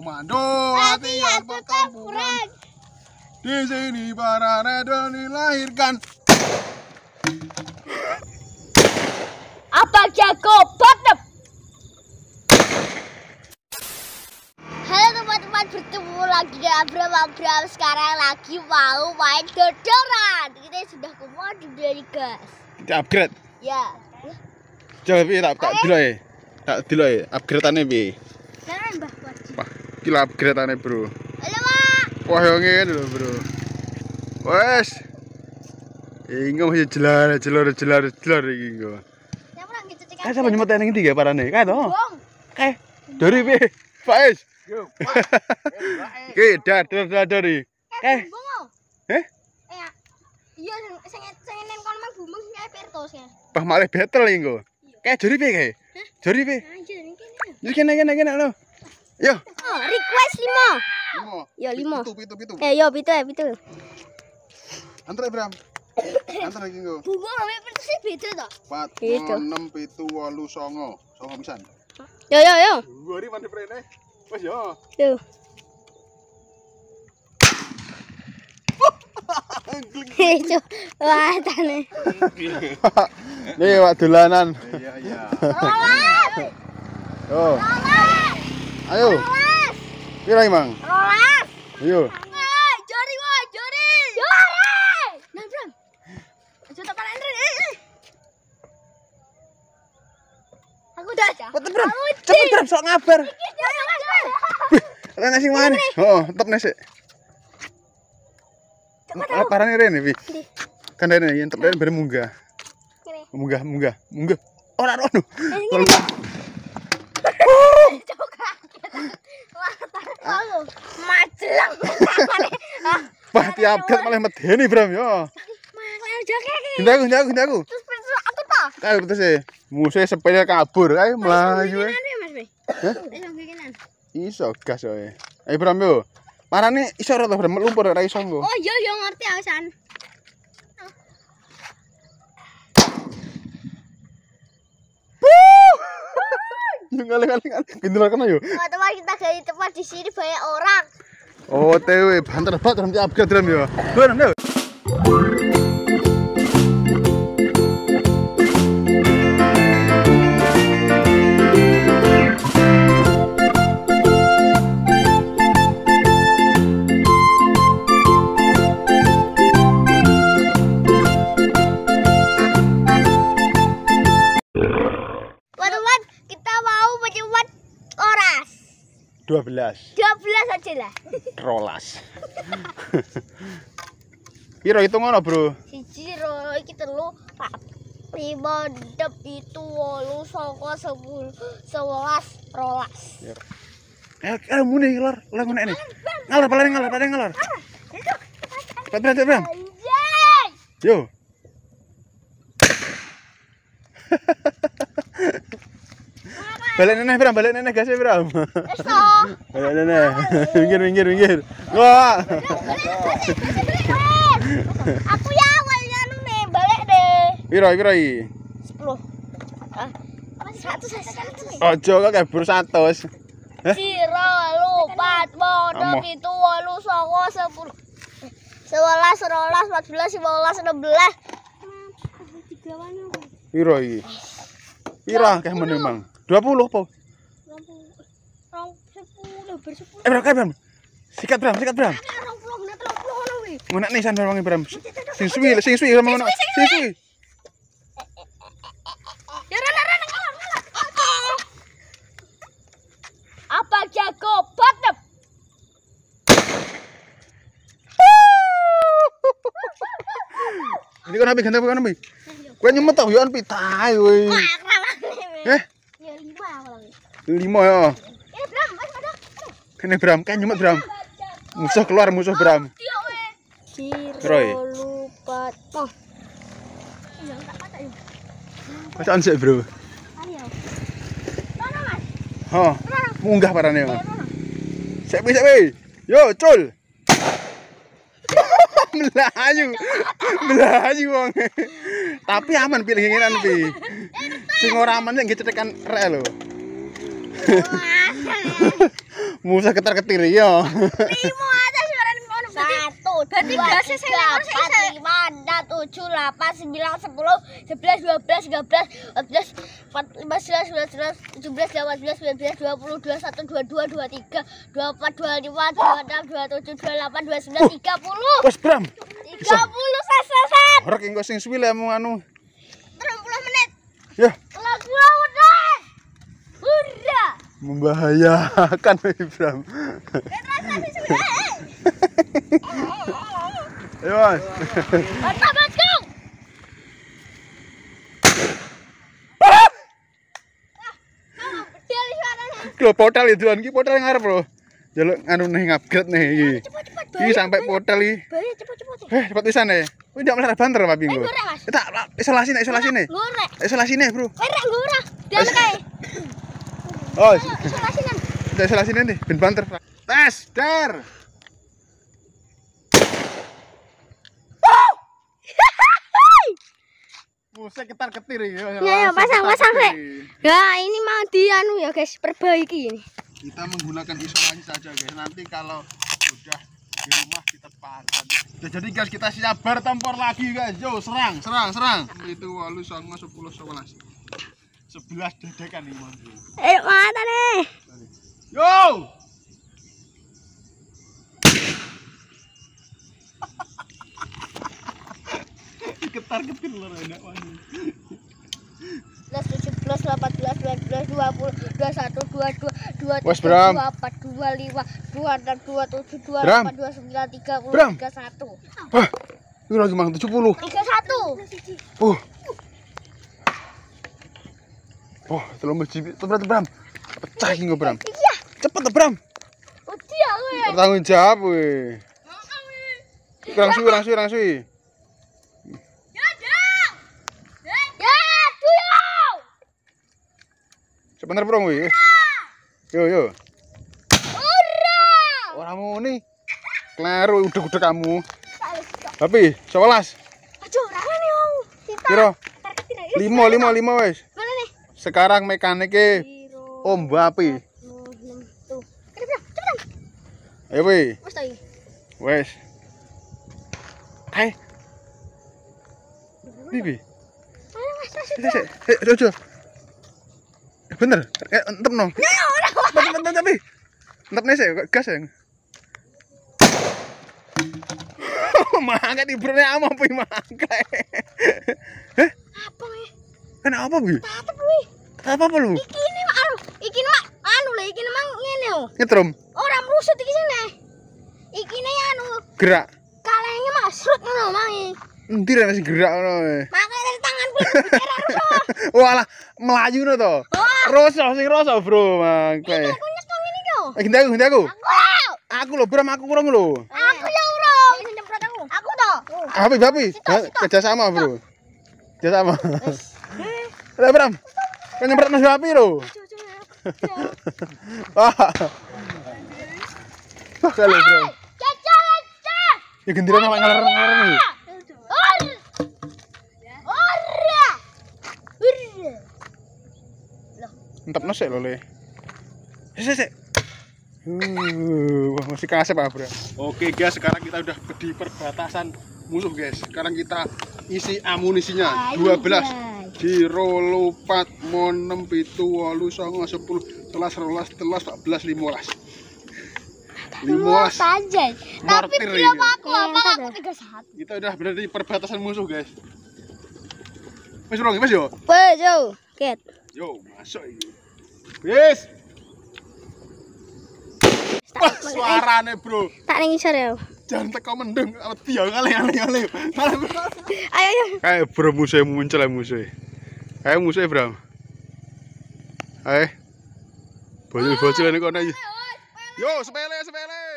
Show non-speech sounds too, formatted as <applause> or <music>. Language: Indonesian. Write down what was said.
komando apa pertempuran di sini para redel dilahirkan apa jago bottom halo teman-teman bertemu lagi dengan Abram Abram sekarang lagi mau main dodoran kita sudah di dari gas kita upgrade ya coba kita tak dulu ya tak dulu ya upgrade-annya bi jangan mbak iki upgrade Bro. Halo, Pak. Wah, ngene lho, Bro. Wes. Ingo eh, wis jelar, jelar, jelar, jelar iki ingo. Kae sampe nyemot ning ndi ge parane? Kae to. Kae. Dori piye? Faiz. Ki dadar dadar iki. Kae. Heh? Oh. Eh, ah. Iya, sing sing nen kon mang bumung sing epir to sing. Pah male battle ingo. Kae jori piye kae? Jori piye? Ha, iki ning kene. Iki kene kene kene lho. Yo. Oh, request lima. Lima. Yo lima. Pitu, pitu, pitu. Eh, yo pitu, eh pitu. Antar Ibrahim. Antar lagi nggo. Bunga ame persis pitu Empat. Pitu. Enam pitu walu songo. Songo bisa. Yo yo yo. Gori mandi prene. Mas eh. yo. Yo. Wah, tane. Nih, wak dolanan. Iya, iya. Oh. Oh. Ayo. Pira Mang? Rolas. Ayo. Jori jori. Jori. Aja tak eh, eh. Aku ngabar. Rene mana? Heeh, tetep Apa parane Rene yen tetep munggah. Munggah, munggah, oh, munggah. Oh. Majleng. Wah, diabet malah medeni, Bram, yo. Gendak aku, gendak aku, gendak aku. Terus apa? Kayak terus sih. Musuh sepeda kabur, ayo melayu. Ini eh. mana Iso gas eh, yo. Ayo Bram iso ora to Bram, lumpur ora iso Oh iya, yo ngerti aku san. ngaleng-ngaleng gendul kena yo. Teman kita gali tempat di sini banyak orang. Oh, tewe banter banget nanti upgrade drum yo. Gue nang 12 12 aja lah rolas <laughs> Piro itu ngono bro siji ro iki telu lima dep itu wolu songo sepuluh sebelas rolas iya, eh eh mune lor lor ngene ini ngalor paling ngalor paling ngalor Pet pet pet yo Balik neneh Bram, balik neneh gasnya Bram. Iso. <laughs> Balik neneh. Minggir minggir minggir. Wah. Aku ya awalnya anu nih balik deh. Piro piro iki? 10. Ah. 100 Ojo kok bur 100. Siro, lupa. bodoh, itu, walu, songo, sepuluh Sebelas, serolas, empat belas, sebelas, belas, enam belas Piro iki? Piro akeh 20 apa? 20. 10 10. Sikat Bram, sikat Bram. Mana nih sandal wangi Bram. Sing suwi, sing suwi sama mana? Sing suwi. Ya ra ra Apa jago bottom? Ini kan habis ganteng kan habis. Kue nyemut tau yuk ya, anpi pitai woi. Eh. lima ya ini eh, Bram kan nyemek Bram musuh keluar musuh Bram Roy Baca on bro Ayo Mana Munggah parane Mas Sepi sepi Yo cul <laughs> Melayu Melayu wong Tapi aman pilih ngene nanti eh, Sing ora aman nek gecetekan rek lho <laughs> Musa ketar-ketir ya. Satu, berarti gasnya empat, lima, enam, tujuh, delapan, sembilan, sepuluh, sebelas, dua belas, tiga belas, empat belas, empat, lima belas, sembilan belas, tujuh belas, delapan belas, sembilan belas, dua puluh, dua satu, dua dua, dua tiga, dua empat, dua lima, dua enam, dua tujuh, dua delapan, dua sembilan, oh, tiga puluh. Wes bram. Tiga puluh sasaran. Rek engko sing sembilan, mau anu. Terus puluh menit. Ya membahayakan <laughs> Ibram. <laughs> Ayo, Mas. Mantap, Lho, portal itu ya, an ki portal ngarep lho. Jaluk anu nih ngupgrade nih iki. Iki sampai portal iki. Bayi cepet-cepet. Eh, cepet pisan ya. Kuwi ndak melarat banter, Pak Binggo. Eh, eh tak isolasi nih isolasi nih. Isolasi nih, Bro. Rek, ngurah. Dalam kae. Oh, isolasinya salah sini nih, bin banter. Tes, der. Musik <laughs> ketar ketir ya. Ya, pasang pasang rek. Ya, ini mau dianu ya guys, perbaiki ini. Kita menggunakan isolasi saja guys. Nanti kalau sudah di rumah kita pasang. Ya, jadi guys kita siap bertempur lagi guys. Yo, serang, serang, serang. Itu walu sama sepuluh 11 sebelas dedekan nih Mas. Eh, mana nih? Yo! Ketar ketir lho enak wani. 17, 18, 19, 20, 21, 22, 23, Wes, 24, 25, 26, 27, 28, Bram. 29, 30, Bram. 31. Wah, itu lagi mang 70. 31. Uh. Wah, terlalu cipit. Tebram, Bram. Pecah ini, Bram. Iya. Cepet Bram. Uti oh, aku ya. Bertanggung jawab kowe. Kurang suwi, ya suwi, kurang suwi. Ya, ya, Sebener bro kowe. Ya. Yo yo. Ora. Ora muni. Kleru udah-udah kamu. Tapi 11. Aja ora ngene, Piro? 5 5 5 wis. Sekarang mekaniknya Om Bapi. Ayo woi. Wes. Hai. Bibi. Ayo Bener. Entep no. Entep tapi. Entep nese gas ya. <laughs> Mangkat di ampe mangkat. Heh. <laughs> Apa ya? Kena apa bu? kuwi. Apa apa lu? Iki ini anu, iki mak anu lah, iki mang ngene lho. Nyetrum. Ora mrusut iki sini. Iki ne anu. Gerak. Kalenge masrut ngono mangi. E. Endi rene sing gerak ngono e. Makane dari tangan kuwi rusuh. Walah, melayu ngono to. Rusuh sing rusuh, Bro, mangke. Aku nyekel ini iki lho. Eh, gendaku, gendaku. Aku lho, Bram, aku kurang lho. Aku lho ya, urung. Iya, aku to. Hapi, hapi. Kerja sama, Bro. Kerja sama. Udah Bram. Kan nyemprot nasi api lo. Wah. Wah kali Bram. Ya gendiran apa ngeler-ngeler nih. Entap nasi lo le. Sese. sik. Uh, wah, masih kasep apa Bro. Oke, guys, sekarang kita udah di perbatasan musuh, guys. Sekarang kita isi amunisinya 12 jiro lupat monem pitu walu songo sepuluh telas rolas telas tak belas limolas limolas tapi belum aku apa aku ya? tiga satu kita udah berada di perbatasan musuh guys mas rong mas yo mas yo get yo masuk ini yes Wah, suarane bro tak nengi ya. jangan teko mendeng, apa tiang kali kali kali ayo ayo kayak bro musuh muncul ya, musuh Ayo musuhnya berang Ayo Bocil-bocil ini kok nanya Yo sepele sepele